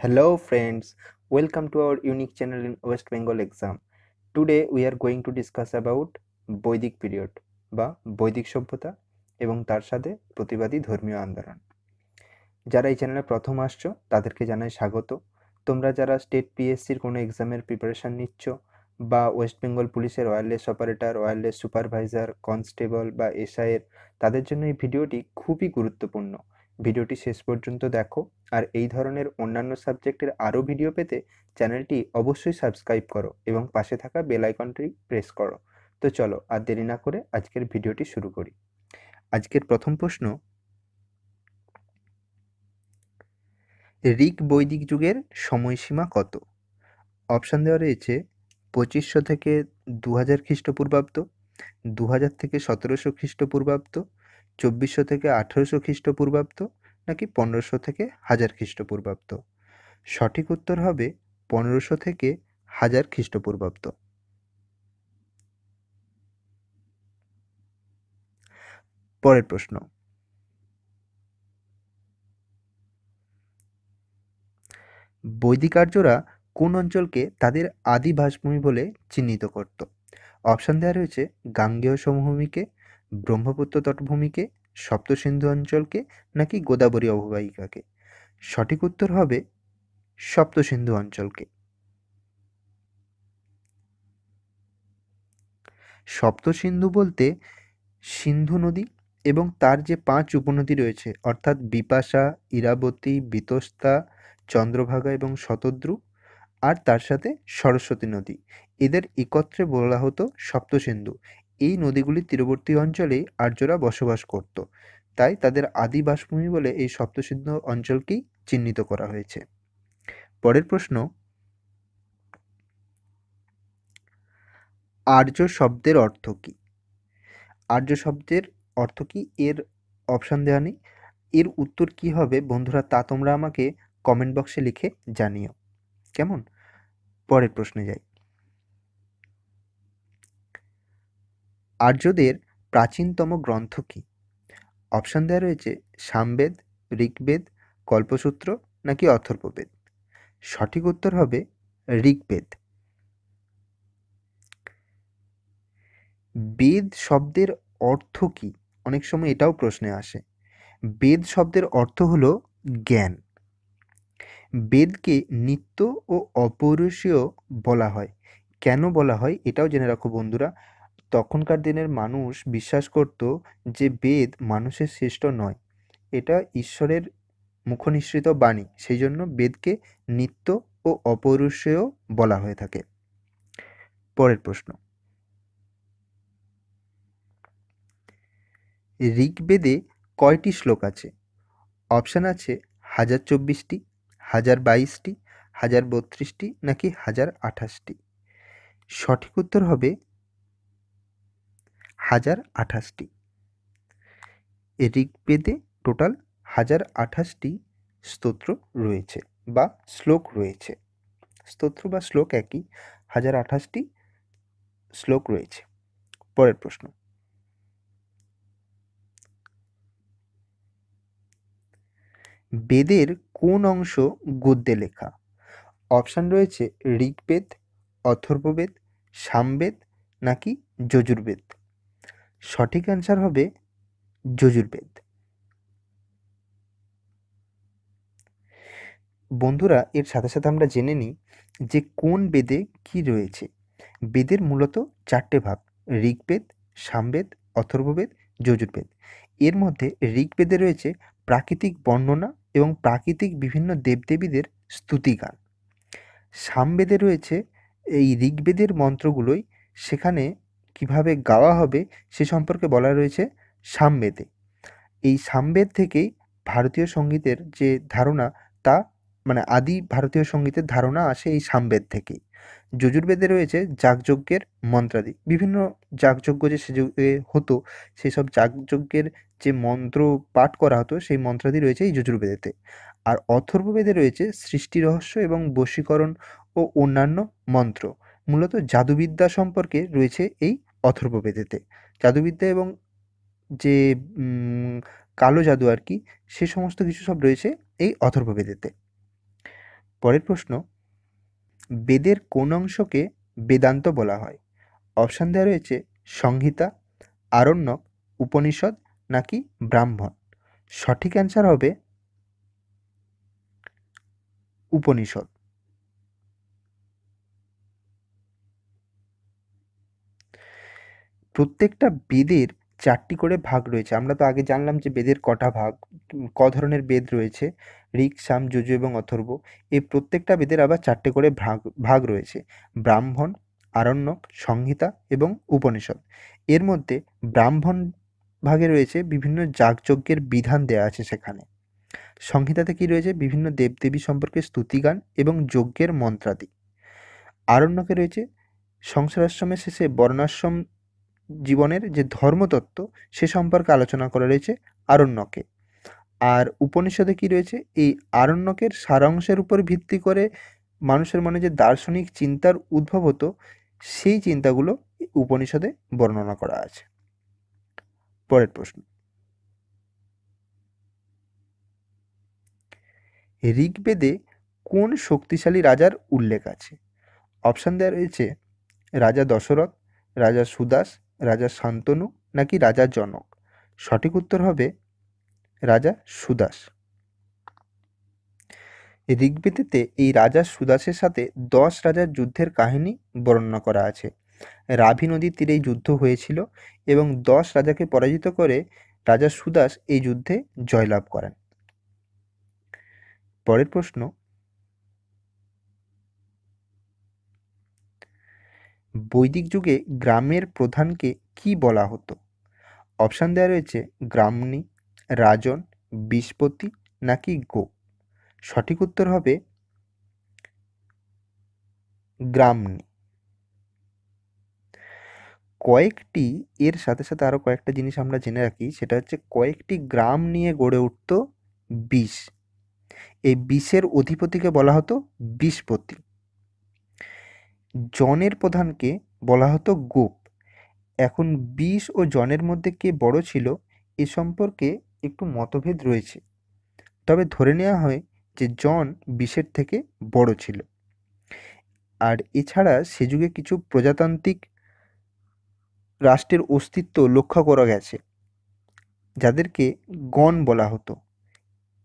Hello friends, welcome to our unique channel in West Bengal exam. Today we are going to discuss about বৈদিক period বা বৈদিক সভ্যতা এবং তার সাথে প্রতিবাদী ধর্মীয় আন্দোলন যারা এই চ্যানেলে প্রথম আসছো তাদেরকে জানাই স্বাগত তোমরা যারা স্টেট পিএসসির কোনো এক্সামের প্রিপারেশান নিচ্ছ বা ওয়েস্ট বেঙ্গল পুলিশের wireless operator wireless supervisor constable বা এসআইয়ের তাদের জন্য এই ভিডিওটি খুবই গুরুত্বপূর্ণ ভিডিওটি শেষ পর্যন্ত দেখো আর এই ধরনের অন্যান্য সাবজেক্টের আরও ভিডিও পেতে চ্যানেলটি অবশ্যই সাবস্ক্রাইব করো এবং পাশে থাকা বেলাইকনটি প্রেস করো তো চলো আর দেরি না করে আজকের ভিডিওটি শুরু করি আজকের প্রথম প্রশ্ন ঋক বৈদিক যুগের সময়সীমা কত অপশান দেওয়া রয়েছে পঁচিশশো থেকে দু হাজার খ্রিস্টপূর্বাব্দ দু হাজার থেকে সতেরোশো খ্রিস্টপূর্বাব্দ চব্বিশশো থেকে আঠেরোশো খ্রিস্টপূর্বাব্দ নাকি পনেরোশো থেকে হাজার খ্রিস্টপূর্বাব্দ সঠিক উত্তর হবে পনেরোশো থেকে হাজার খ্রিস্টপূর্বাব্দ পরের প্রশ্ন বৈদিক আর্যরা কোন অঞ্চলকে তাদের আদি ভাসভূমি বলে চিহ্নিত করত অপশান দেওয়া রয়েছে গাঙ্গেয় সমভূমিকে ব্রহ্মপুত্র তটভূমিকে সপ্তসিন্ধু অঞ্চলকে নাকি গোদাবরী অববাহিকাকে সঠিক উত্তর হবে সপ্তসিন্ধু অঞ্চলকে সপ্তসিন্ধু বলতে সিন্ধু নদী এবং তার যে পাঁচ উপনদী রয়েছে অর্থাৎ বিপাশা ইরাবতী বিতস্তা চন্দ্রভাগা এবং শতদ্রু আর তার সাথে সরস্বতী নদী এদের একত্রে বলা হতো সপ্তসিন্ধু এই নদীগুলির তীরবর্তী অঞ্চলে আর্যরা বসবাস করত তাই তাদের আদি বাসভূমি বলে এই সপ্তসিদ্ধ অঞ্চলকেই চিহ্নিত করা হয়েছে পরের প্রশ্ন আর্য শব্দের অর্থ কী আর্য শব্দের অর্থ কী এর অপশান দেওয়া নেই এর উত্তর কি হবে বন্ধুরা তা তোমরা আমাকে কমেন্ট বক্সে লিখে জানিও কেমন পরের প্রশ্নে যাই আর্যদের প্রাচীনতম গ্রন্থ কি অপশান দেওয়া রয়েছে সামবেদ ঋগ্বেদ কল্পসূত্র নাকি অথর্ববেদ সঠিক উত্তর হবে ঋগ্বেদ বেদ শব্দের অর্থ কি অনেক সময় এটাও প্রশ্নে আসে বেদ শব্দের অর্থ হলো জ্ঞান বেদকে নিত্য ও অপরুষীয় বলা হয় কেন বলা হয় এটাও জেনে রাখো বন্ধুরা তখনকার দিনের মানুষ বিশ্বাস করত যে বেদ মানুষের শ্রেষ্ঠ নয় এটা ঈশ্বরের মুখনিসৃত বাণী সেই জন্য বেদকে নিত্য ও অপরুষেয় বলা হয়ে থাকে পরের প্রশ্ন ঋগ্বেদে কয়টি শ্লোক আছে অপশান আছে হাজার চব্বিশটি হাজার বাইশটি হাজার বত্রিশটি নাকি হাজার আঠাশটি সঠিক উত্তর হবে হাজার আঠাশটি ঋগ্বেদে টোটাল হাজার আঠাশটি স্তোত্র রয়েছে বা শ্লোক রয়েছে স্তোত্র বা শ্লোক একই হাজার আঠাশটি শ্লোক রয়েছে পরের প্রশ্ন বেদের কোন অংশ গদ্যে লেখা অপশান রয়েছে ঋগ্বেদ অথর্ববেদ সামবেদ নাকি যজুর্বেদ সঠিক অ্যান্সার হবে যজুর্বেদ বন্ধুরা এর সাথে সাথে আমরা জেনে নিই যে কোন বেদে কি রয়েছে বেদের মূলত চারটে ভাগ ঋগ্বেদ সামবেদ অথর্ববেদ যজুর্বেদ এর মধ্যে ঋগ্বেদে রয়েছে প্রাকৃতিক বর্ণনা এবং প্রাকৃতিক বিভিন্ন দেবদেবীদের স্তুতিগান সামবেদে রয়েছে এই ঋগ্বেদের মন্ত্রগুলোই সেখানে কিভাবে গাওয়া হবে সে সম্পর্কে বলা রয়েছে সামবেদে এই সামবেদ থেকেই ভারতীয় সঙ্গীতের যে ধারণা তা মানে আদি ভারতীয় সঙ্গীতের ধারণা আসে এই সামবেদ থেকেই যজুর্বেদে রয়েছে যাগযজ্ঞের মন্ত্রাদি বিভিন্ন যাগযজ্ঞ যে সে হতো সেই সব যাগযজ্ঞের যে মন্ত্র পাঠ করা হতো সেই মন্ত্রাদি রয়েছে এই যজুর্বেদেতে আর অথর্ববেদে রয়েছে সৃষ্টি রহস্য এবং বশীকরণ ও অন্যান্য মন্ত্র মূলত জাদুবিদ্যা সম্পর্কে রয়েছে এই অথর্ববেদেতে জাদুবিদ্যা এবং যে কালো জাদু আর কি সে সমস্ত কিছু সব রয়েছে এই অথর্ববেদেতে পরের প্রশ্ন বেদের কোন অংশকে বেদান্ত বলা হয় অপশান দেওয়া রয়েছে সংহিতা আরণ্যক উপনিষদ নাকি ব্রাহ্মণ সঠিক অ্যান্সার হবে উপনিষদ প্রত্যেকটা বেদের চারটি করে ভাগ রয়েছে আমরা তো আগে জানলাম যে বেদের কটা ভাগ ক ধরনের বেদ রয়েছে ঋক সাম যজু এবং অথর্ব এই প্রত্যেকটা বেদের আবার চারটে করে ভাগ ভাগ রয়েছে ব্রাহ্মণ আরণ্যক সংহিতা এবং উপনিষদ এর মধ্যে ব্রাহ্মণ ভাগে রয়েছে বিভিন্ন যাগযজ্ঞের বিধান দেয়া আছে সেখানে সংহিতাতে কি রয়েছে বিভিন্ন দেবদেবী সম্পর্কে স্তুতিগান এবং যজ্ঞের মন্ত্রাদি আরণ্যকে রয়েছে সংসারাশ্রমের শেষে বর্ণাশ্রম জীবনের যে ধর্মতত্ত্ব সে সম্পর্কে আলোচনা করা রয়েছে আরণ্যকে আর উপনিষদে কি রয়েছে এই আরণ্যকের সারাংশের উপর ভিত্তি করে মানুষের মনে যে দার্শনিক চিন্তার উদ্ভব হতো সেই চিন্তাগুলো উপনিষদে বর্ণনা করা আছে পরের প্রশ্ন ঋগ্বেদে কোন শক্তিশালী রাজার উল্লেখ আছে অপশান দেওয়া রয়েছে রাজা দশরথ রাজা সুদাস রাজা শান্তনু নাকি রাজা জনক সঠিক উত্তর হবে রাজা সুদাস ঋগ্বেদেতে এই রাজা সুদাসের সাথে দশ রাজার যুদ্ধের কাহিনী বর্ণনা করা আছে রাভি নদীর তীরে যুদ্ধ হয়েছিল এবং দশ রাজাকে পরাজিত করে রাজা সুদাস এই যুদ্ধে জয়লাভ করেন পরের প্রশ্ন বৈদিক যুগে গ্রামের প্রধানকে কী বলা হতো অপশান দেওয়া রয়েছে গ্রামনি রাজন বিষপতি নাকি গো সঠিক উত্তর হবে গ্রামনি কয়েকটি এর সাথে সাথে আরও কয়েকটা জিনিস আমরা জেনে রাখি সেটা হচ্ছে কয়েকটি গ্রাম নিয়ে গড়ে উঠত বিষ এই বিষের অধিপতিকে বলা হতো বিষপতি জনের প্রধানকে বলা হতো গোপ এখন বিষ ও জনের মধ্যে কে বড় ছিল এ সম্পর্কে একটু মতভেদ রয়েছে তবে ধরে নেওয়া হয় যে জন বিশের থেকে বড় ছিল আর এছাড়া সে যুগে কিছু প্রজাতান্ত্রিক রাষ্ট্রের অস্তিত্ব লক্ষ্য করা গেছে যাদেরকে গণ বলা হতো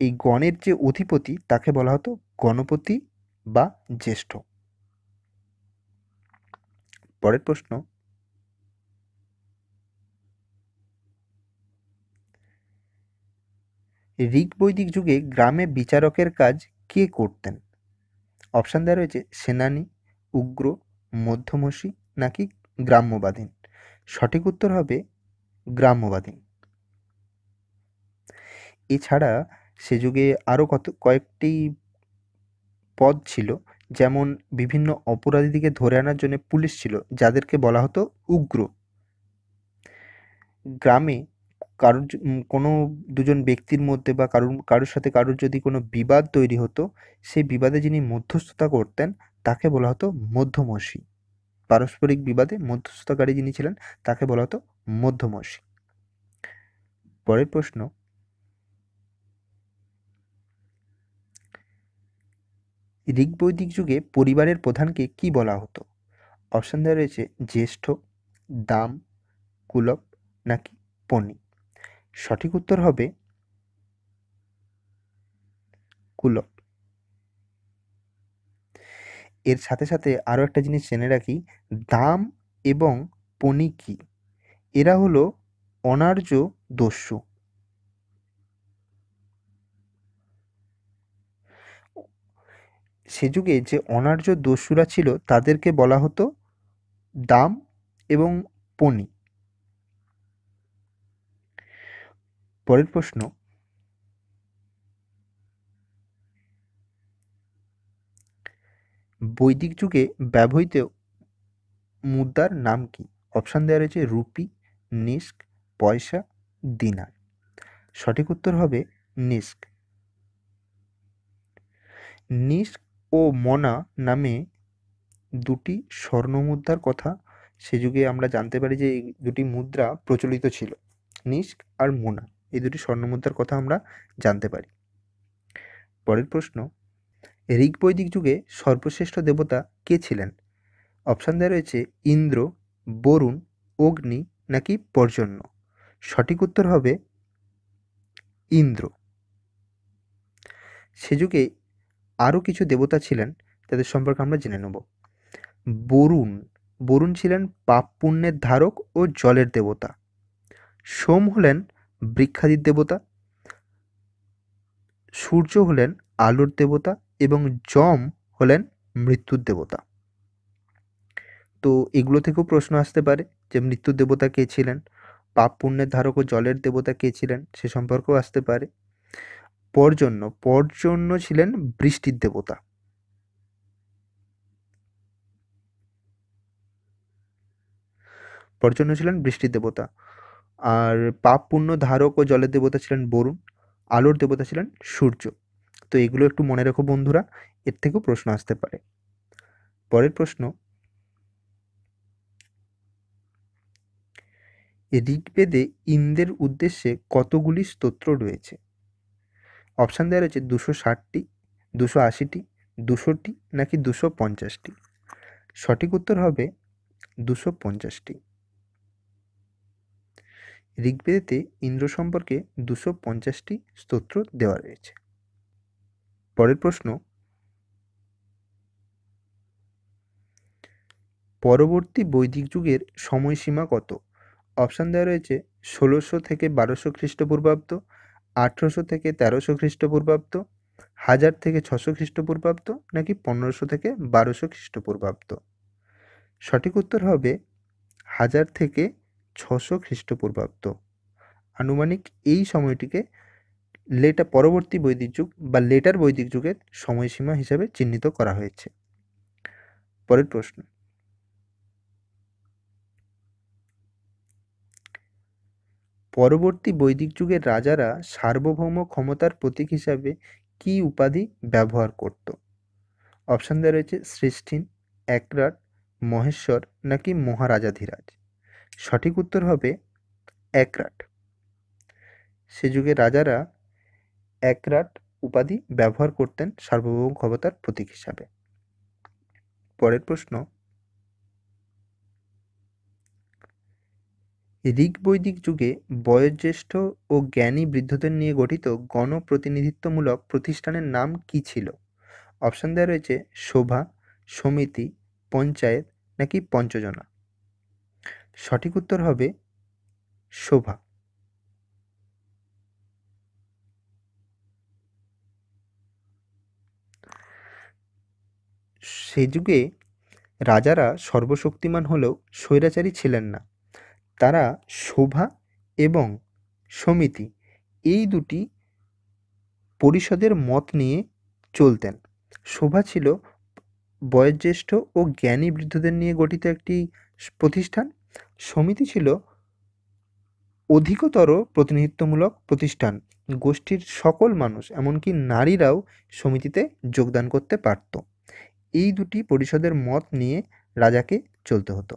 এই গণের যে অধিপতি তাকে বলা হতো গণপতি বা জ্যেষ্ঠ পরের প্রশ্ন ঋগ বৈদিক যুগে গ্রামে বিচারকের কাজ কে করতেন অপশান দেওয়া রয়েছে সেনানি উগ্র মধ্যমসী নাকি গ্রাম্যবাদীন সঠিক উত্তর হবে গ্রাম্যবাদীন এছাড়া সে যুগে আরও কত কয়েকটি পদ ছিল যেমন বিভিন্ন অপরাধীদেরকে ধরে আনার জন্য পুলিশ ছিল যাদেরকে বলা হতো উগ্র গ্রামে কারোর কোনো দুজন ব্যক্তির মধ্যে বা কারোর কারোর সাথে কারোর যদি কোনো বিবাদ তৈরি হতো সেই বিবাদে যিনি মধ্যস্থতা করতেন তাকে বলা হতো মধ্যমসী পারস্পরিক বিবাদে মধ্যস্থতাকারী যিনি ছিলেন তাকে বলা হতো মধ্যমসী পরের প্রশ্ন ঋগ্বৈদিক যুগে পরিবারের প্রধানকে কি বলা হতো অপশান দেওয়া রয়েছে জ্যেষ্ঠ দাম কুলপ নাকি পনি সঠিক উত্তর হবে কুলপ এর সাথে সাথে আরও একটা জিনিস জেনে রাখি দাম এবং পনি কি এরা হলো অনার্য দস্যু সে যুগে যে অনার্য দস্যুরা ছিল তাদেরকে বলা হতো দাম এবং পনি পরের প্রশ্ন বৈদিক যুগে ব্যবহৃত মুদ্রার নাম কি অপশান দেওয়া রয়েছে রুপি নিস্ক পয়সা দিনার সঠিক উত্তর হবে নিস্ক নিস্ক ও মনা নামে দুটি স্বর্ণ মুদ্রার কথা সে যুগে আমরা জানতে পারি যে এই দুটি মুদ্রা প্রচলিত ছিল নিস্ক আর মোনা এই দুটি স্বর্ণ মুদ্রার কথা আমরা জানতে পারি পরের প্রশ্ন বৈদিক যুগে সর্বশ্রেষ্ঠ দেবতা কে ছিলেন অপশান দেওয়া রয়েছে ইন্দ্র বরুণ অগ্নি নাকি পর্জন্য সঠিক উত্তর হবে ইন্দ্র সে যুগে আরও কিছু দেবতা ছিলেন তাদের সম্পর্কে আমরা জেনে নেব বরুণ বরুণ ছিলেন পাপ পুণ্যের ধারক ও জলের দেবতা সোম হলেন বৃক্ষাদির দেবতা সূর্য হলেন আলোর দেবতা এবং যম হলেন মৃত্যুর দেবতা তো এগুলো থেকেও প্রশ্ন আসতে পারে যে মৃত্যুর দেবতা কে ছিলেন পাপ পুণ্যের ধারক ও জলের দেবতা কে ছিলেন সে সম্পর্কেও আসতে পারে পরজন্য পরজন্য ছিলেন বৃষ্টির দেবতা পরজন্য ছিলেন বৃষ্টির দেবতা আর পাপ পুণ্য ধারক ও জলের দেবতা ছিলেন বরুণ আলোর দেবতা ছিলেন সূর্য তো এগুলো একটু মনে রেখো বন্ধুরা এর থেকেও প্রশ্ন আসতে পারে পরের প্রশ্ন ঋগ্বেদে ইন্দ্রের উদ্দেশ্যে কতগুলি স্তোত্র রয়েছে অপশান দেওয়া রয়েছে দুশো ষাটটি দুশো আশিটি দুশোটি নাকি দুশো পঞ্চাশটি সঠিক উত্তর হবে দুশো পঞ্চাশটি ঋগ্বেদেতে ইন্দ্র সম্পর্কে দুশো পঞ্চাশটি স্তোত্র দেওয়া রয়েছে পরের প্রশ্ন পরবর্তী বৈদিক যুগের সময়সীমা কত অপশান দেওয়া রয়েছে ষোলোশো থেকে বারোশো খ্রিস্টপূর্বাব্দ আঠেরোশো থেকে তেরোশো খ্রিস্টপূর্বাব্দ হাজার থেকে ছশো খ্রিস্টপূর্বাব্দ নাকি পনেরোশো থেকে বারোশো খ্রিস্টপূর্বাব্দ সঠিক উত্তর হবে হাজার থেকে ছশো খ্রিস্টপূর্বাব্দ আনুমানিক এই সময়টিকে লেটা পরবর্তী বৈদিক যুগ বা লেটার বৈদিক যুগের সময়সীমা হিসাবে চিহ্নিত করা হয়েছে পরের প্রশ্ন পরবর্তী বৈদিক যুগের রাজারা সার্বভৌম ক্ষমতার প্রতীক হিসাবে কি উপাধি ব্যবহার করত অপশান দেওয়া রয়েছে সৃষ্টিন একরাট মহেশ্বর নাকি মহারাজাধিরাজ সঠিক উত্তর হবে একরাট সে যুগে রাজারা একরাট উপাধি ব্যবহার করতেন সার্বভৌম ক্ষমতার প্রতীক হিসাবে পরের প্রশ্ন ঋগ্বৈদিক যুগে বয়োজ্যেষ্ঠ ও জ্ঞানী বৃদ্ধদের নিয়ে গঠিত গণপ্রতিনিধিত্বমূলক প্রতিষ্ঠানের নাম কী ছিল অপশান দেওয়া রয়েছে শোভা সমিতি পঞ্চায়েত নাকি পঞ্চজনা সঠিক উত্তর হবে শোভা সে যুগে রাজারা সর্বশক্তিমান হলেও স্বৈরাচারী ছিলেন না তারা শোভা এবং সমিতি এই দুটি পরিষদের মত নিয়ে চলতেন শোভা ছিল বয়োজ্যেষ্ঠ ও জ্ঞানী বৃদ্ধদের নিয়ে গঠিত একটি প্রতিষ্ঠান সমিতি ছিল অধিকতর প্রতিনিধিত্বমূলক প্রতিষ্ঠান গোষ্ঠীর সকল মানুষ এমনকি নারীরাও সমিতিতে যোগদান করতে পারত এই দুটি পরিষদের মত নিয়ে রাজাকে চলতে হতো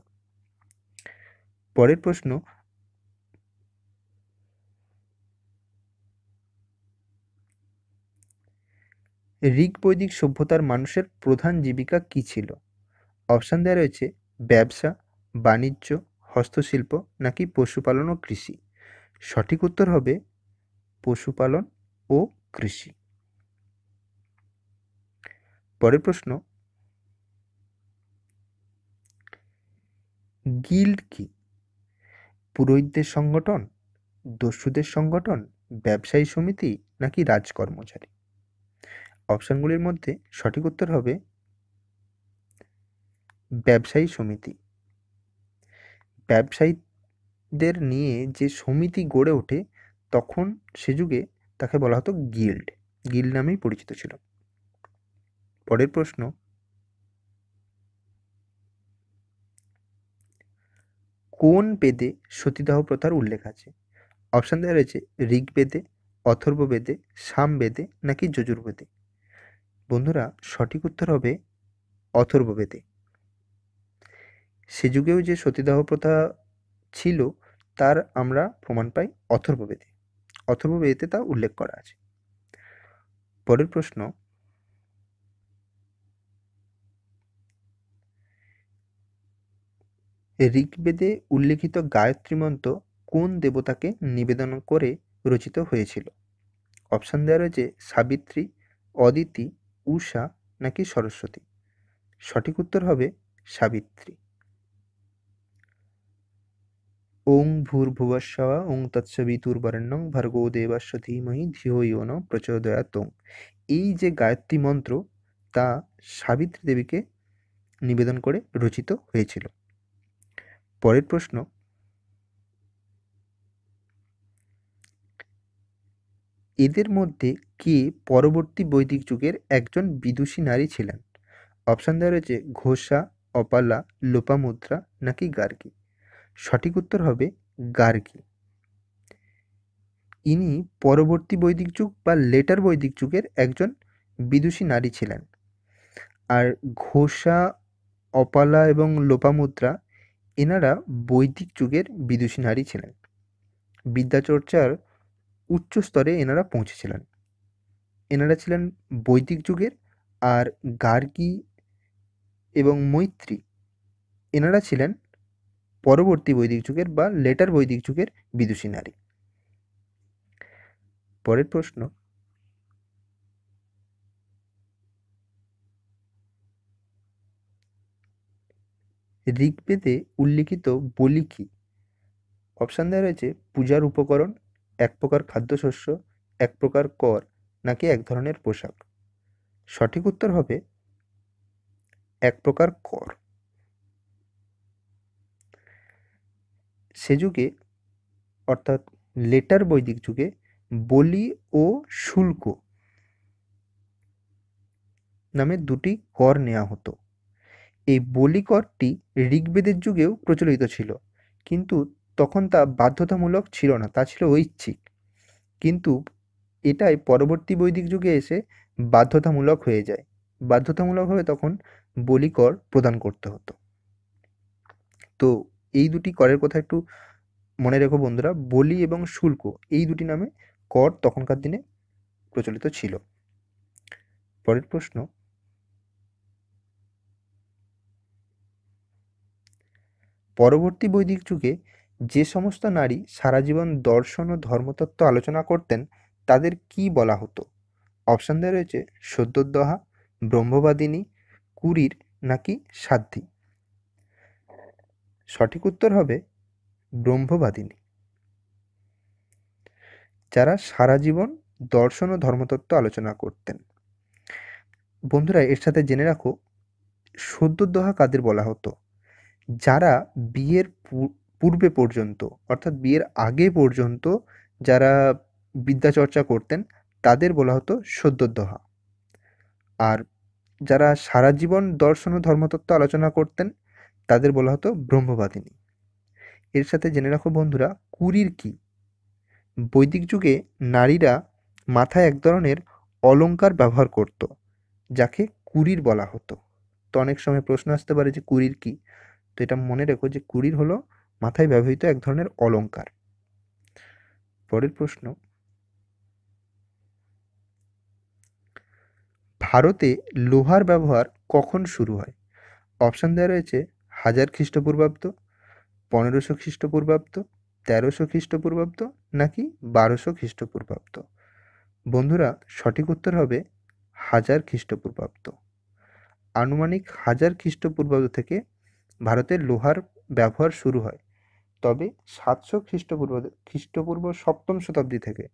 পরের প্রশ্ন বৈদিক সভ্যতার মানুষের প্রধান জীবিকা কী ছিল অপশান দেওয়া রয়েছে ব্যবসা বাণিজ্য হস্তশিল্প নাকি পশুপালন ও কৃষি সঠিক উত্তর হবে পশুপালন ও কৃষি পরের প্রশ্ন গিল্ড কি পুরোহিতদের সংগঠন দস্যুদের সংগঠন ব্যবসায়ী সমিতি নাকি রাজ কর্মচারী অপশানগুলির মধ্যে সঠিক উত্তর হবে ব্যবসায়ী সমিতি ব্যবসায়ীদের নিয়ে যে সমিতি গড়ে ওঠে তখন সে যুগে তাকে বলা হতো গিল্ড গিল্ড নামেই পরিচিত ছিল পরের প্রশ্ন কোন বেদে সতীদাহ প্রথার উল্লেখ আছে অপশান দেওয়া রয়েছে ঋগ্বেদে অথর্ববেদে সামবেদে নাকি যজুর্বেদে বন্ধুরা সঠিক উত্তর হবে অথর্ববেদে সে যুগেও যে সতীদাহ প্রথা ছিল তার আমরা প্রমাণ পাই অথর্ববেদে অথর্ববেদে তা উল্লেখ করা আছে পরের প্রশ্ন ঋগ্বেদে উল্লেখিত গায়ত্রী মন্ত্র কোন দেবতাকে নিবেদন করে রচিত হয়েছিল অপশান দেওয়া রয়েছে সাবিত্রী অদিতি উষা নাকি সরস্বতী সঠিক উত্তর হবে সাবিত্রী ওং ভূর্ভুবস্বা ওং তৎসবিতুর্বরেণ্যং ভার্গো দেবাস্ব ধীমহি ধিও ইয়ন প্রচোদয়াতং এই যে গায়ত্রী মন্ত্র তা সাবিত্রী দেবীকে নিবেদন করে রচিত হয়েছিল পরের প্রশ্ন এদের মধ্যে কে পরবর্তী বৈদিক যুগের একজন বিদুষী নারী ছিলেন অপশান দেওয়া রয়েছে ঘোষা অপালা লোপামুদ্রা নাকি গার্গী সঠিক উত্তর হবে গার্গী ইনি পরবর্তী বৈদিক যুগ বা লেটার বৈদিক যুগের একজন বিদুষী নারী ছিলেন আর ঘোষা অপালা এবং লোপামুদ্রা এনারা বৈদিক যুগের বিদুষী নারী ছিলেন বিদ্যাচর্চার উচ্চ স্তরে এনারা পৌঁছেছিলেন এনারা ছিলেন বৈদিক যুগের আর গার্গী এবং মৈত্রী এনারা ছিলেন পরবর্তী বৈদিক যুগের বা লেটার বৈদিক যুগের বিদুষী নারী পরের প্রশ্ন ঋগ্বেদে উল্লিখিত বলি কী অপশান দেওয়া রয়েছে পূজার উপকরণ এক প্রকার খাদ্যশস্য এক প্রকার কর নাকি এক ধরনের পোশাক সঠিক উত্তর হবে এক প্রকার কর সে যুগে অর্থাৎ লেটার বৈদিক যুগে বলি ও শুল্ক নামে দুটি কর নেওয়া হতো এই বলিকরটি ঋগ্বেদের যুগেও প্রচলিত ছিল কিন্তু তখন তা বাধ্যতামূলক ছিল না তা ছিল ঐচ্ছিক কিন্তু এটাই পরবর্তী বৈদিক যুগে এসে বাধ্যতামূলক হয়ে যায় বাধ্যতামূলকভাবে তখন বলিকর প্রদান করতে হতো তো এই দুটি করের কথা একটু মনে রেখো বন্ধুরা বলি এবং শুল্ক এই দুটি নামে কর তখনকার দিনে প্রচলিত ছিল পরের প্রশ্ন পরবর্তী বৈদিক যুগে যে সমস্ত নারী সারা জীবন দর্শন ও ধর্মতত্ত্ব আলোচনা করতেন তাদের কি বলা হতো অপশান দেওয়া রয়েছে সদ্যোদ্দহা ব্রহ্মবাদিনী কুরির নাকি সাধ্যী সঠিক উত্তর হবে ব্রহ্মবাদিনী যারা সারা জীবন দর্শন ও ধর্মতত্ত্ব আলোচনা করতেন বন্ধুরা এর সাথে জেনে রাখো সদ্যোদ্দহা কাদের বলা হতো যারা বিয়ের পূর্বে পর্যন্ত অর্থাৎ বিয়ের আগে পর্যন্ত যারা বিদ্যাচর্চা করতেন তাদের বলা হতো সদ্যোদ্ধহা আর যারা সারা জীবন দর্শন ও ধর্মতত্ত্ব আলোচনা করতেন তাদের বলা হতো ব্রহ্মবাদিনী এর সাথে জেনে রাখো বন্ধুরা কুরির কি বৈদিক যুগে নারীরা মাথায় এক ধরনের অলঙ্কার ব্যবহার করত যাকে কুরির বলা হতো তো অনেক সময় প্রশ্ন আসতে পারে যে কুরির কি এটা মনে রেখো যে কুড়ির হলো মাথায় ব্যবহৃত এক ধরনের অলঙ্কার পরের প্রশ্ন ভারতে লোহার ব্যবহার কখন শুরু হয় অপশান দেওয়া রয়েছে হাজার খ্রিস্টপূর্বাব্দ পনেরোশো খ্রিস্টপূর্বাব্দ তেরোশো খ্রিস্টপূর্বাব্দ নাকি বারোশো খ্রিস্টপূর্বাব্দ বন্ধুরা সঠিক উত্তর হবে হাজার খ্রিস্টপূর্বাব্দ আনুমানিক হাজার খ্রিস্টপূর্বাব্দ থেকে ভারতে লোহার ব্যবহার শুরু হয় তবে সাতশো খ্রিস্টপূর্ব খ্রিস্টপূর্ব সপ্তম শতাব্দী থেকে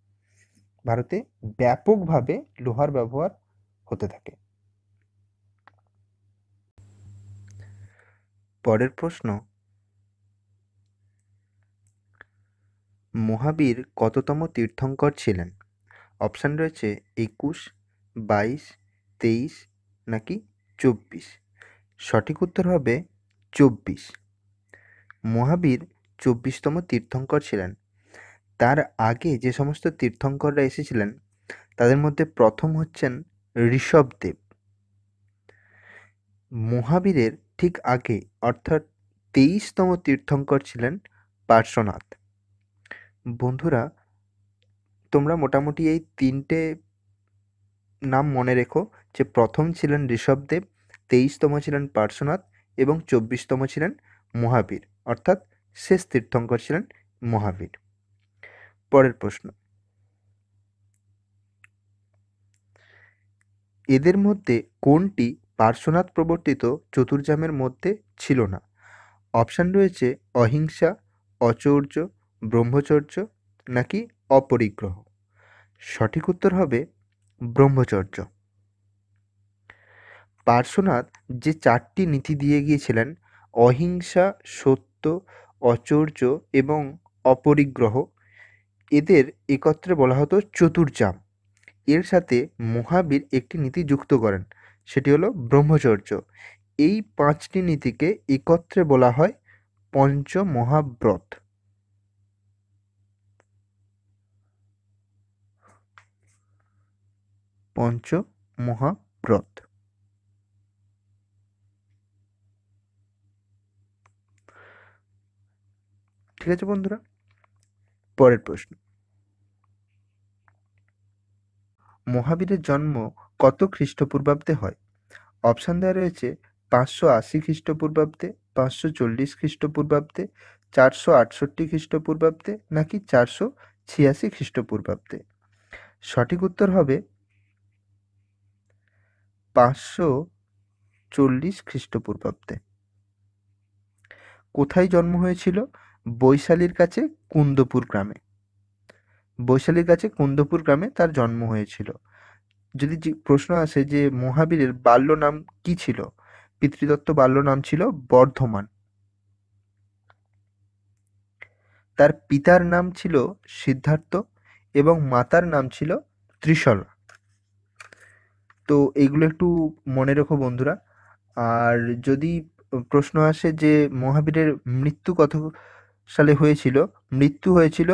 ভারতে ব্যাপকভাবে লোহার ব্যবহার হতে থাকে পরের প্রশ্ন মহাবীর কততম তীর্থঙ্কর ছিলেন অপশান রয়েছে একুশ বাইশ তেইশ নাকি চব্বিশ সঠিক উত্তর হবে চব্বিশ মহাবীর চব্বিশতম তীর্থঙ্কর ছিলেন তার আগে যে সমস্ত তীর্থঙ্কররা এসেছিলেন তাদের মধ্যে প্রথম হচ্ছেন ঋষভদেব মহাবীরের ঠিক আগে অর্থাৎ তেইশতম তীর্থঙ্কর ছিলেন পার্শ্বনাথ বন্ধুরা তোমরা মোটামুটি এই তিনটে নাম মনে রেখো যে প্রথম ছিলেন ঋষভদেব তেইশতম ছিলেন পার্শ্বনাথ এবং চব্বিশতম ছিলেন মহাবীর অর্থাৎ শেষ তীর্থঙ্কর ছিলেন মহাবীর পরের প্রশ্ন এদের মধ্যে কোনটি পার্শ্বনাথ প্রবর্তিত চতুর্জামের মধ্যে ছিল না অপশান রয়েছে অহিংসা অচৌর্য ব্রহ্মচর্য নাকি অপরিগ্রহ সঠিক উত্তর হবে ব্রহ্মচর্য পার্শ্বনাথ যে চারটি নীতি দিয়ে গিয়েছিলেন অহিংসা সত্য অচর্য এবং অপরিগ্রহ এদের একত্রে বলা হতো চতুর্চাম এর সাথে মহাবীর একটি নীতি যুক্ত করেন সেটি হলো ব্রহ্মচর্য এই পাঁচটি নীতিকে একত্রে বলা হয় পঞ্চ মহাব্রত পঞ্চ মহাব্রত ঠিক আছে বন্ধুরা পরের প্রশ্ন মহাবীরের জন্ম কত খ্রিস্টপূর্বাব্দে হয় অপশান দেওয়া রয়েছে পাঁচশো আশি খ্রিস্টপূর্বাব্দে পাঁচশো চল্লিশ খ্রিস্টপূর্বাব্দে চারশো আটষট্টি খ্রিস্টপূর্বাব্দে নাকি চারশো ছিয়াশি খ্রিস্টপূর্বাব্দে সঠিক উত্তর হবে পাঁচশো চল্লিশ খ্রিস্টপূর্বাব্দে কোথায় জন্ম হয়েছিল বৈশালীর কাছে কুন্দপুর গ্রামে বৈশালীর কাছে কুন্দপুর গ্রামে তার জন্ম হয়েছিল যদি প্রশ্ন আসে যে মহাবীরের বাল্য নাম কি ছিল পিতৃদত্ত বাল্য নাম ছিল বর্ধমান তার পিতার নাম ছিল সিদ্ধার্থ এবং মাতার নাম ছিল ত্রিশলা তো এগুলো একটু মনে রেখো বন্ধুরা আর যদি প্রশ্ন আসে যে মহাবীরের মৃত্যু কত সালে হয়েছিল মৃত্যু হয়েছিল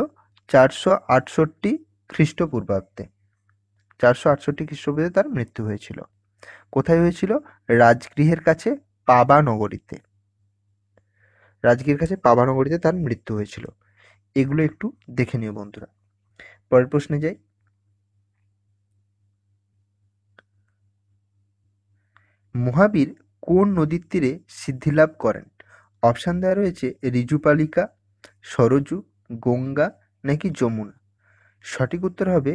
চারশো আটষট্টি খ্রিস্টপূর্বাব্দে চারশো আটষট্টি খ্রিস্টপূর্বে তার মৃত্যু হয়েছিল কোথায় হয়েছিল রাজগৃহের কাছে পাবা নগরীতে রাজগীর কাছে পাবা নগরীতে তার মৃত্যু হয়েছিল এগুলো একটু দেখে নিও বন্ধুরা পরের প্রশ্নে যাই মহাবীর কোন নদীর তীরে সিদ্ধিলাভ করেন অপশান দেওয়া রয়েছে রিজুপালিকা সরজু গঙ্গা নাকি যমুনা সঠিক উত্তর হবে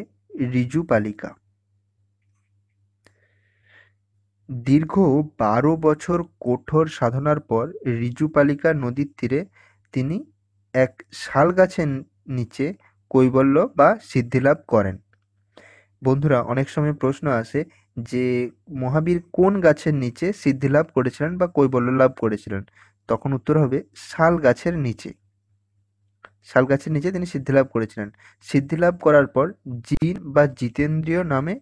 ঋজু পালিকা দীর্ঘ বারো বছর কঠোর সাধনার পর পালিকা নদীর তীরে তিনি এক শাল গাছের নিচে কৈবল্য বা সিদ্ধিলাভ করেন বন্ধুরা অনেক সময় প্রশ্ন আসে যে মহাবীর কোন গাছের নিচে সিদ্ধিলাভ করেছিলেন বা কৈবল্য লাভ করেছিলেন তখন উত্তর হবে শাল গাছের নিচে শালগাছের নিচে তিনি সিদ্ধিলাভ করেছিলেন সিদ্ধিলাভ করার পর জিন বা জিতেন্দ্রীয় নামে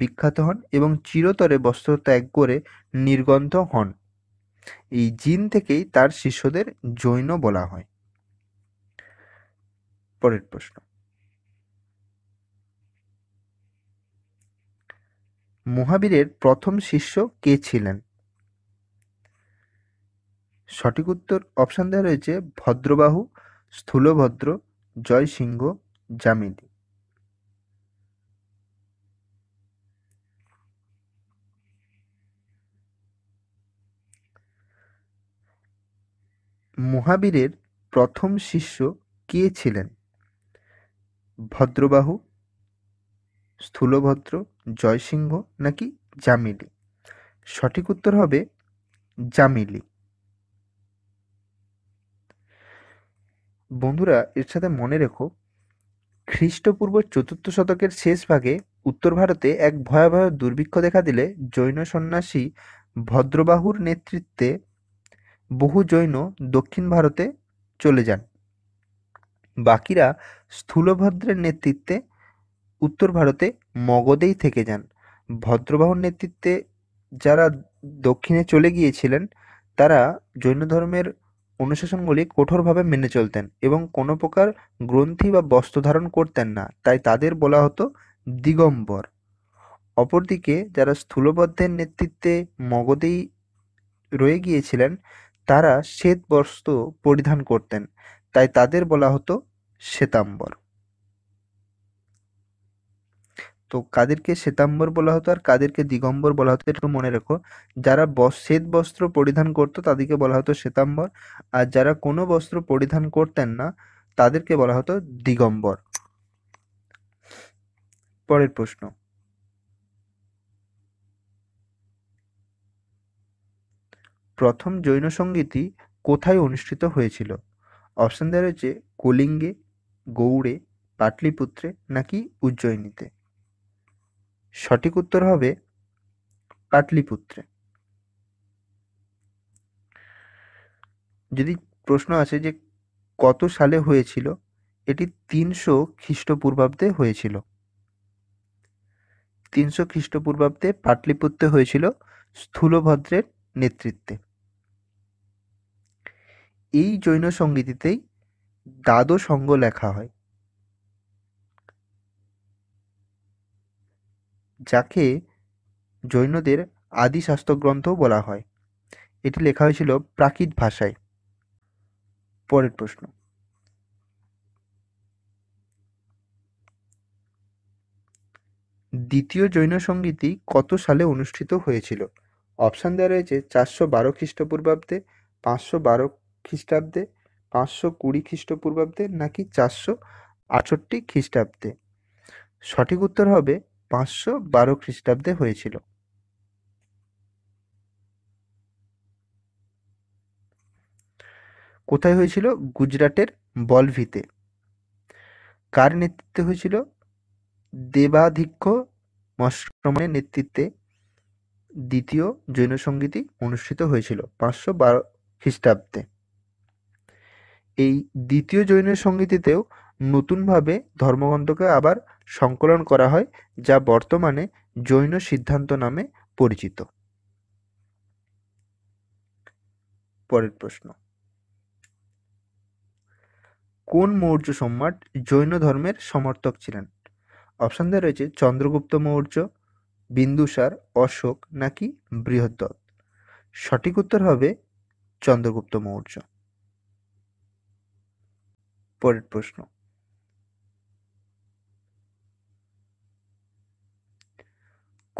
বিখ্যাত হন এবং চিরতরে বস্ত্র ত্যাগ করে নির্গন্ধ হন এই জিন থেকেই তার শিষ্যদের জৈন বলা হয় পরের প্রশ্ন মহাবীরের প্রথম শিষ্য কে ছিলেন সঠিক উত্তর অপশান দেওয়া রয়েছে ভদ্রবাহু স্থূলভদ্র জয়সিংহ জামিনী মহাবীরের প্রথম শিষ্য কে ছিলেন ভদ্রবাহু স্থূলভদ্র জয়সিংহ নাকি জামিলি সঠিক উত্তর হবে জামিলি বন্ধুরা এর সাথে মনে রেখো খ্রিস্টপূর্ব চতুর্থ শতকের শেষ ভাগে উত্তর ভারতে এক ভয়াবহ দুর্ভিক্ষ দেখা দিলে জৈন সন্ন্যাসী ভদ্রবাহুর নেতৃত্বে বহু জৈন দক্ষিণ ভারতে চলে যান বাকিরা স্থূলভদ্রের নেতৃত্বে উত্তর ভারতে মগধেই থেকে যান ভদ্রবাহুর নেতৃত্বে যারা দক্ষিণে চলে গিয়েছিলেন তারা জৈন ধর্মের অনুশাসনগুলি কঠোরভাবে মেনে চলতেন এবং কোনো প্রকার গ্রন্থি বা বস্ত্র ধারণ করতেন না তাই তাদের বলা হতো দিগম্বর অপরদিকে যারা স্থূলবদ্ধের নেতৃত্বে মগধেই রয়ে গিয়েছিলেন তারা শ্বেত বস্ত্র পরিধান করতেন তাই তাদের বলা হতো শ্বেতাম্বর তো কাদেরকে শ্বেতাম্বর বলা হতো আর কাদেরকে দিগম্বর বলা হতো একটু মনে রেখো যারা শ্বেত বস্ত্র পরিধান করত তাদেরকে বলা হতো শ্বেতাম্বর আর যারা কোনো বস্ত্র পরিধান করতেন না তাদেরকে বলা হতো দিগম্বর পরের প্রশ্ন প্রথম জৈন সঙ্গীতি কোথায় অনুষ্ঠিত হয়েছিল অপশন দেওয়া রয়েছে কলিঙ্গে গৌড়ে পাটলিপুত্রে নাকি উজ্জয়িনীতে সঠিক উত্তর হবে পাটলিপুত্রে যদি প্রশ্ন আছে যে কত সালে হয়েছিল এটি তিনশো খ্রিস্টপূর্বাব্দে হয়েছিল তিনশো খ্রিস্টপূর্বাব্দে পাটলিপুত্রে হয়েছিল স্থূলভদ্রের নেতৃত্বে এই জৈন সঙ্গীতিতেই দ্বাদশ অঙ্গ লেখা হয় যাকে জৈনদের আদি শাস্ত্রগ্রন্থ বলা হয় এটি লেখা হয়েছিল প্রাকৃত ভাষায় পরের প্রশ্ন দ্বিতীয় জৈন সঙ্গীতি কত সালে অনুষ্ঠিত হয়েছিল অপশান দেওয়া রয়েছে চারশো বারো খ্রিস্টপূর্বাব্দে পাঁচশো বারো খ্রিস্টাব্দে পাঁচশো কুড়ি খ্রিস্টপূর্বাব্দে নাকি চারশো আটষট্টি খ্রিস্টাব্দে সঠিক উত্তর হবে পাঁচশো বারো খ্রিস্টাব্দে হয়েছিল কোথায় হয়েছিল গুজরাটের বলভিতে কার নেতৃত্বে হয়েছিল দেবাধিক্য মশ্রমের নেতৃত্বে দ্বিতীয় জৈন সঙ্গীতি অনুষ্ঠিত হয়েছিল পাঁচশো বারো খ্রিস্টাব্দে এই দ্বিতীয় জৈন সঙ্গীতিতেও নতুনভাবে ধর্মগ্রন্থকে আবার সংকলন করা হয় যা বর্তমানে জৈন সিদ্ধান্ত নামে পরিচিত পরের প্রশ্ন কোন মৌর্য সম্রাট জৈন ধর্মের সমর্থক ছিলেন অপশান দেওয়া রয়েছে চন্দ্রগুপ্ত মৌর্য বিন্দুসার অশোক নাকি বৃহদ্দত্ত সঠিক উত্তর হবে চন্দ্রগুপ্ত মৌর্য পরের প্রশ্ন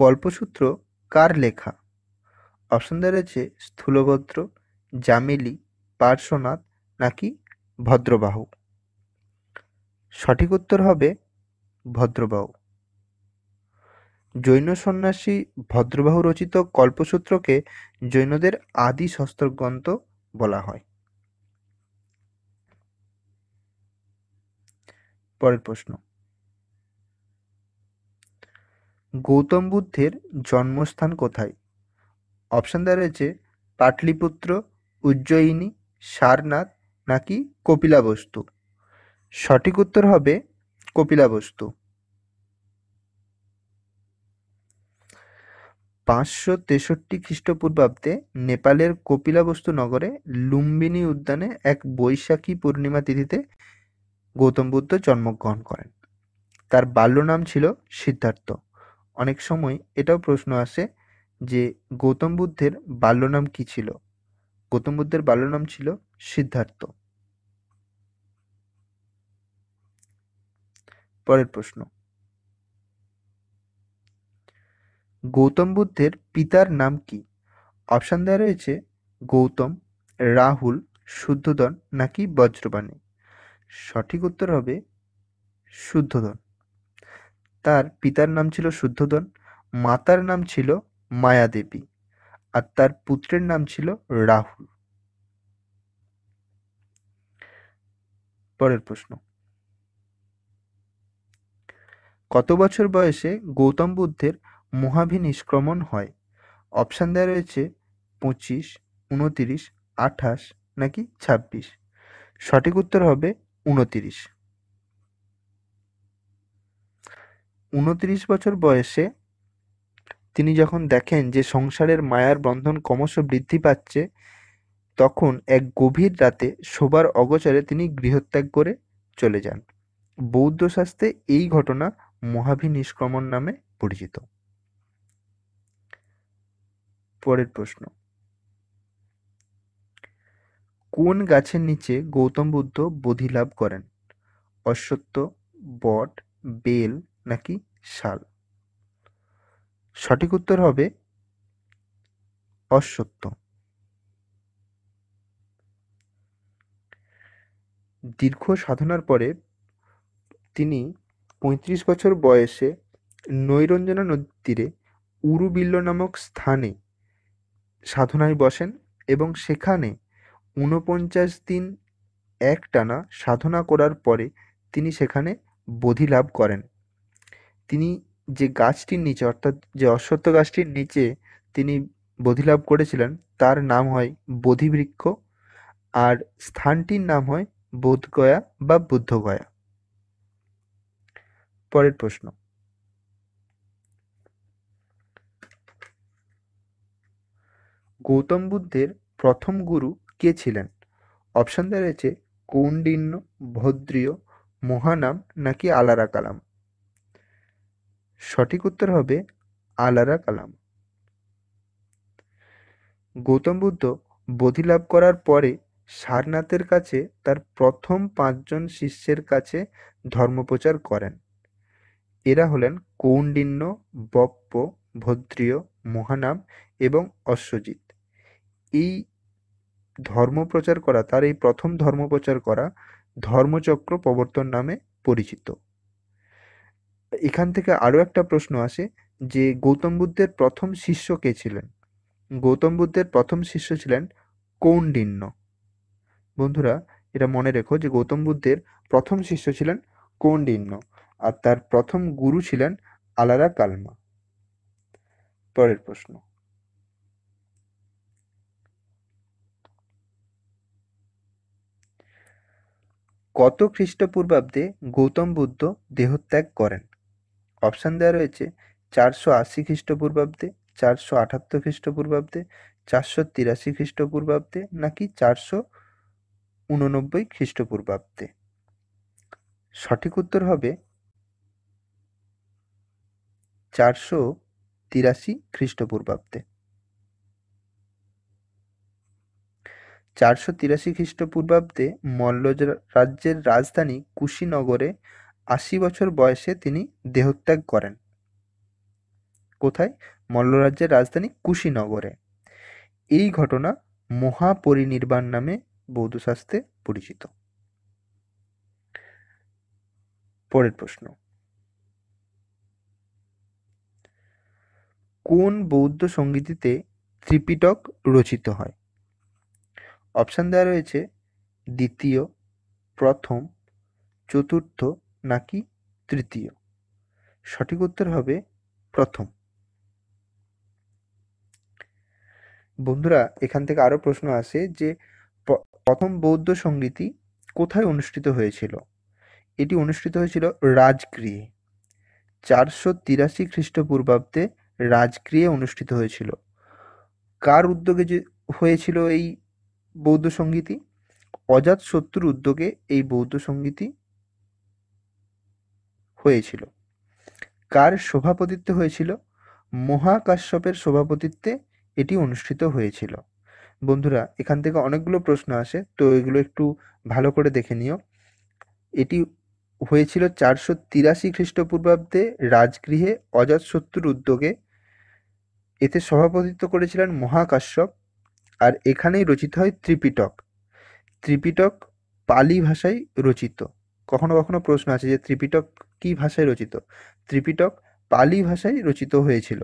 কল্পসূত্র কার লেখা অপশন দেওয়া রয়েছে স্থূলভদ্র জামিলি পার্শ্বনাথ নাকি ভদ্রবাহু সঠিক উত্তর হবে ভদ্রবাহু জৈন সন্ন্যাসী ভদ্রবাহু রচিত কল্পসূত্রকে জৈনদের আদি শস্ত্রগ্রন্থ বলা হয় পরের প্রশ্ন গৌতম বুদ্ধের জন্মস্থান কোথায় অপশান দেওয়া রয়েছে পাটলিপুত্র উজ্জয়িনী সারনাথ নাকি কপিলাবস্তু সঠিক উত্তর হবে কপিলাবস্তু পাঁচশো তেষট্টি খ্রিস্টপূর্বাব্দে নেপালের কপিলাবস্তু নগরে লুম্বিনী উদ্যানে এক বৈশাখী পূর্ণিমা তিথিতে গৌতম বুদ্ধ জন্মগ্রহণ করেন তার বাল্য নাম ছিল সিদ্ধার্থ অনেক সময় এটাও প্রশ্ন আসে যে গৌতম বুদ্ধের বাল্য নাম কী ছিল গৌতম বুদ্ধের বাল্য নাম ছিল সিদ্ধার্থ পরের প্রশ্ন গৌতম বুদ্ধের পিতার নাম কি অপশান দেওয়া রয়েছে গৌতম রাহুল শুদ্ধধন নাকি বজ্রবাণী সঠিক উত্তর হবে শুদ্ধধন তার পিতার নাম ছিল শুদ্ধোধন মাতার নাম ছিল মায়াদেবী আর তার পুত্রের নাম ছিল রাহুল পরের প্রশ্ন কত বছর বয়সে গৌতম বুদ্ধের মহাভিনিষ্ক্রমণ হয় অপশান দেওয়া রয়েছে পঁচিশ উনতিরিশ আঠাশ নাকি ছাব্বিশ সঠিক উত্তর হবে উনতিরিশ উনত্রিশ বছর বয়সে তিনি যখন দেখেন যে সংসারের মায়ার বন্ধন ক্রমশ বৃদ্ধি পাচ্ছে তখন এক গভীর রাতে শোবার অগচরে তিনি গৃহত্যাগ করে চলে যান বৌদ্ধ শাস্ত্রে এই ঘটনা মহাভিনিষ্ক্রমণ নামে পরিচিত পরের প্রশ্ন কোন গাছের নিচে গৌতম বুদ্ধ বোধি লাভ করেন অশ্বত্থ বট বেল নাকি সাল সঠিক উত্তর হবে অসত্য দীর্ঘ সাধনার পরে তিনি পঁয়ত্রিশ বছর বয়সে নৈরঞ্জনা নদীর তীরে উরুবিল্ল নামক স্থানে সাধনায় বসেন এবং সেখানে উনপঞ্চাশ দিন এক টানা সাধনা করার পরে তিনি সেখানে বোধি লাভ করেন তিনি যে গাছটির নিচে অর্থাৎ যে অশ্বত্থ গাছটির নিচে তিনি বোধিলাভ করেছিলেন তার নাম হয় বোধিবৃক্ষ আর স্থানটির নাম হয় বোধগয়া বা বুদ্ধগয়া পরের প্রশ্ন গৌতম বুদ্ধের প্রথম গুরু কে ছিলেন দেওয়া রয়েছে কৌন্ডিন্য ভদ্রীয় মহানাম নাকি আলারা কালাম সঠিক উত্তর হবে আলারা কালাম গৌতম বুদ্ধ বোধি লাভ করার পরে সারনাথের কাছে তার প্রথম পাঁচজন শিষ্যের কাছে ধর্মপ্রচার করেন এরা হলেন কৌণ্ডিন্য বপ্প ভদ্রীয় মহানাম এবং অশ্বজিৎ এই ধর্মপ্রচার করা তার এই প্রথম ধর্মপ্রচার করা ধর্মচক্র প্রবর্তন নামে পরিচিত এখান থেকে আরও একটা প্রশ্ন আসে যে গৌতম বুদ্ধের প্রথম শিষ্য কে ছিলেন গৌতম বুদ্ধের প্রথম শিষ্য ছিলেন কৌণ্ডিন্য বন্ধুরা এটা মনে রেখো যে গৌতম বুদ্ধের প্রথম শিষ্য ছিলেন কৌণ্ডিন্য আর তার প্রথম গুরু ছিলেন আলারা কালমা পরের প্রশ্ন কত খ্রিস্টপূর্বাব্দে গৌতম বুদ্ধ দেহত্যাগ করেন অপশান দেওয়া রয়েছে চারশো আশি খ্রিস্টপূর্বাব্দে চারশো আঠাত্তর খ্রিস্টপূর্বাব্দে চারশো তিরাশি খ্রিস্টপূর্বাব্দে নাকি চারশো উননব্বই খ্রিস্টপূর্বাব্দে সঠিক উত্তর হবে চারশো তিরাশি খ্রিস্টপূর্বাব্দে চারশো তিরাশি খ্রিস্টপূর্বাব্দে মল্ল রাজ্যের রাজধানী কুশিনগরে আশি বছর বয়সে তিনি দেহত্যাগ করেন কোথায় মল্লরাজ্যের রাজধানী কুশিনগরে এই ঘটনা মহাপরিনির্বাণ নামে বৌদ্ধশাস্ত্রে পরিচিত পরের প্রশ্ন কোন বৌদ্ধ সঙ্গীতিতে ত্রিপিটক রচিত হয় অপশান দেওয়া রয়েছে দ্বিতীয় প্রথম চতুর্থ নাকি তৃতীয় সঠিক উত্তর হবে প্রথম বন্ধুরা এখান থেকে আরও প্রশ্ন আসে যে প্রথম বৌদ্ধ সঙ্গীতি কোথায় অনুষ্ঠিত হয়েছিল এটি অনুষ্ঠিত হয়েছিল রাজগৃহে চারশো তিরাশি খ্রিস্টপূর্বাব্দে রাজগৃহে অনুষ্ঠিত হয়েছিল কার উদ্যোগে যে হয়েছিল এই বৌদ্ধ সঙ্গীতি অজাত শত্রুর উদ্যোগে এই বৌদ্ধ সঙ্গীতি হয়েছিল কার সভাপতিত্ব হয়েছিল মহাকাশ্যপের সভাপতিত্বে এটি অনুষ্ঠিত হয়েছিল বন্ধুরা এখান থেকে অনেকগুলো প্রশ্ন আসে তো এগুলো একটু ভালো করে দেখে নিও এটি হয়েছিল চারশো তিরাশি খ্রিস্টপূর্বাব্দে রাজগৃহে অজাতশত্রুর উদ্যোগে এতে সভাপতিত্ব করেছিলেন মহাকাশ্যপ আর এখানেই রচিত হয় ত্রিপিটক ত্রিপিটক পালি ভাষায় রচিত কখনো কখনো প্রশ্ন আছে যে ত্রিপিটক কি ভাষায় রচিত ত্রিপিটক পালি ভাষায় রচিত হয়েছিল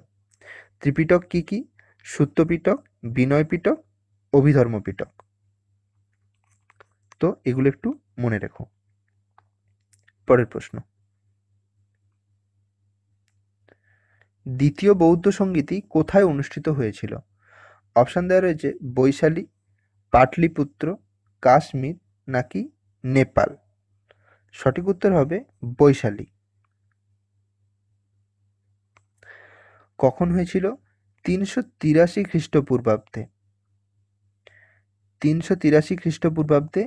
ত্রিপিটক কি কি সূত্রপিটক বিনয়পিটক অভিধর্মপিটক তো এগুলো একটু মনে রেখো পরের প্রশ্ন দ্বিতীয় বৌদ্ধ সঙ্গীতি কোথায় অনুষ্ঠিত হয়েছিল অপশান দেওয়া রয়েছে বৈশালী পাটলিপুত্র কাশ্মীর নাকি নেপাল সঠিক উত্তর হবে বৈশালী কখন হয়েছিল তিনশো তিরাশি খ্রিস্টপূর্বাব্দে তিনশো তিরাশি খ্রিস্টপূর্বাব্দে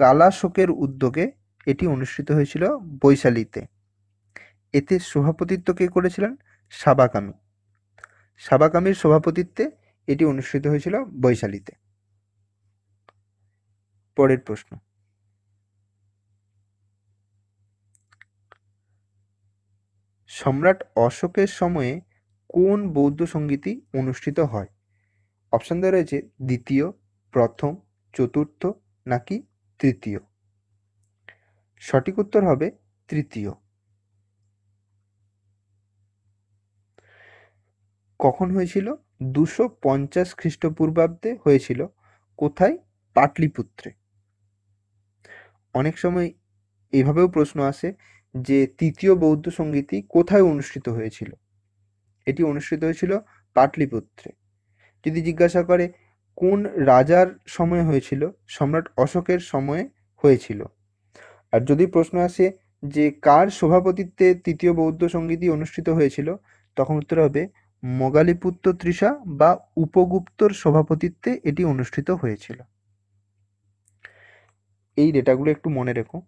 কালাশোকের উদ্যোগে এটি অনুষ্ঠিত হয়েছিল বৈশালীতে এতে সভাপতিত্ব কে করেছিলেন সাবাকামি সাবাকামির সভাপতিত্বে এটি অনুষ্ঠিত হয়েছিল বৈশালীতে পরের প্রশ্ন সম্রাট অশোকের সময়ে কোন বৌদ্ধ সঙ্গীতই অনুষ্ঠিত হয় অপশান দেওয়া রয়েছে দ্বিতীয় প্রথম চতুর্থ নাকি তৃতীয় সঠিক উত্তর হবে তৃতীয় কখন হয়েছিল দুশো পঞ্চাশ খ্রিস্টপূর্বাব্দে হয়েছিল কোথায় পাটলিপুত্রে অনেক সময় এভাবেও প্রশ্ন আসে যে তৃতীয় বৌদ্ধ সঙ্গীতই কোথায় অনুষ্ঠিত হয়েছিল এটি অনুষ্ঠিত হয়েছিল পাটলিপুত্রে যদি জিজ্ঞাসা করে কোন রাজার সময় হয়েছিল সম্রাট অশোকের সময়ে হয়েছিল আর যদি প্রশ্ন আসে যে কার সভাপতিত্বে তৃতীয় বৌদ্ধ সঙ্গীতি অনুষ্ঠিত হয়েছিল তখন উত্তর হবে মগালিপুত্র তৃষা বা উপগুপ্তর সভাপতিত্বে এটি অনুষ্ঠিত হয়েছিল এই ডেটাগুলো একটু মনে রেখো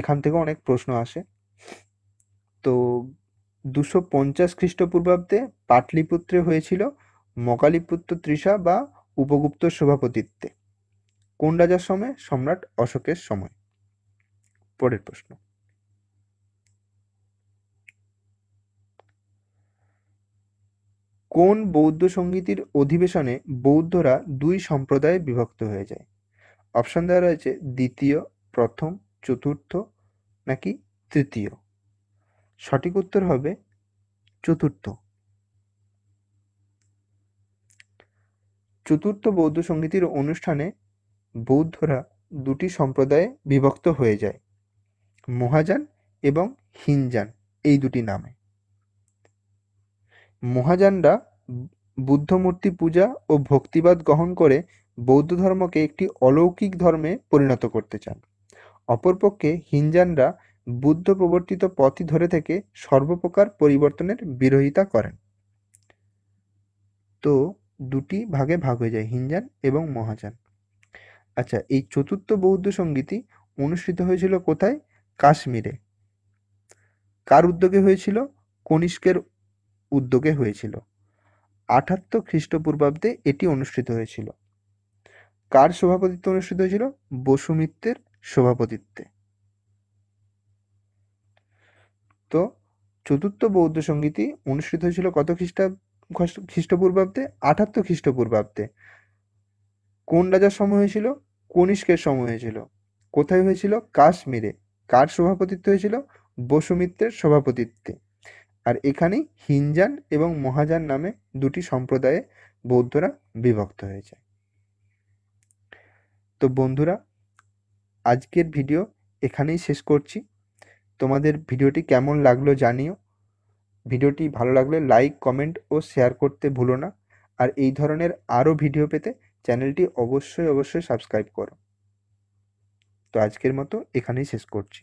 এখান থেকে অনেক প্রশ্ন আসে তো দুশো পঞ্চাশ খ্রিস্টপূর্বাব্দে পাটলিপুত্রে হয়েছিল মকালিপুত্র তৃষা বা উপগুপ্ত সভাপতিত্বে কোন রাজার সময় সম্রাট অশোকের সময় পরের প্রশ্ন কোন বৌদ্ধ সঙ্গীতের অধিবেশনে বৌদ্ধরা দুই সম্প্রদায়ে বিভক্ত হয়ে যায় অপশন দেওয়া রয়েছে দ্বিতীয় প্রথম চতুর্থ নাকি তৃতীয় সঠিক উত্তর হবে চতুর্থ চতুর্থ বৌদ্ধ সঙ্গীতির অনুষ্ঠানে বৌদ্ধরা দুটি সম্প্রদায়ে বিভক্ত হয়ে যায় মহাযান এবং হিনজান এই দুটি নামে মহাযানরা বুদ্ধমূর্তি পূজা ও ভক্তিবাদ গ্রহণ করে বৌদ্ধ ধর্মকে একটি অলৌকিক ধর্মে পরিণত করতে চান অপরপক্ষে হিনজানরা বুদ্ধ প্রবর্তিত পথই ধরে থেকে সর্বপ্রকার পরিবর্তনের বিরোধিতা করেন তো দুটি ভাগে ভাগ হয়ে যায় হিনজান এবং মহাযান আচ্ছা এই চতুর্থ বৌদ্ধ সঙ্গীতি অনুষ্ঠিত হয়েছিল কোথায় কাশ্মীরে কার উদ্যোগে হয়েছিল কনিষ্কের উদ্যোগে হয়েছিল আঠাত্তর খ্রিস্টপূর্বাব্দে এটি অনুষ্ঠিত হয়েছিল কার সভাপতিত্বে অনুষ্ঠিত হয়েছিল বসুমিত্রের সভাপতিত্বে তো চতুর্থ বৌদ্ধ সঙ্গীতি অনুষ্ঠিত হয়েছিল কত খ্রিস্টা খ্রিস্টপূর্বাব্দে আঠাত্তর খ্রিস্টপূর্বাব্দে কোন রাজার সময় হয়েছিল কনিষ্কের সময় হয়েছিল কোথায় হয়েছিল কাশ্মীরে কার সভাপতিত্ব হয়েছিল বসুমিত্রের সভাপতিত্বে আর এখানে হিনজান এবং মহাজান নামে দুটি সম্প্রদায়ে বৌদ্ধরা বিভক্ত হয়েছে তো বন্ধুরা আজকের ভিডিও এখানেই শেষ করছি তোমাদের ভিডিওটি কেমন লাগলো জানিও ভিডিওটি ভালো লাগলে লাইক কমেন্ট ও শেয়ার করতে ভুলো না আর এই ধরনের আরও ভিডিও পেতে চ্যানেলটি অবশ্যই অবশ্যই সাবস্ক্রাইব করো তো আজকের মতো এখানেই শেষ করছি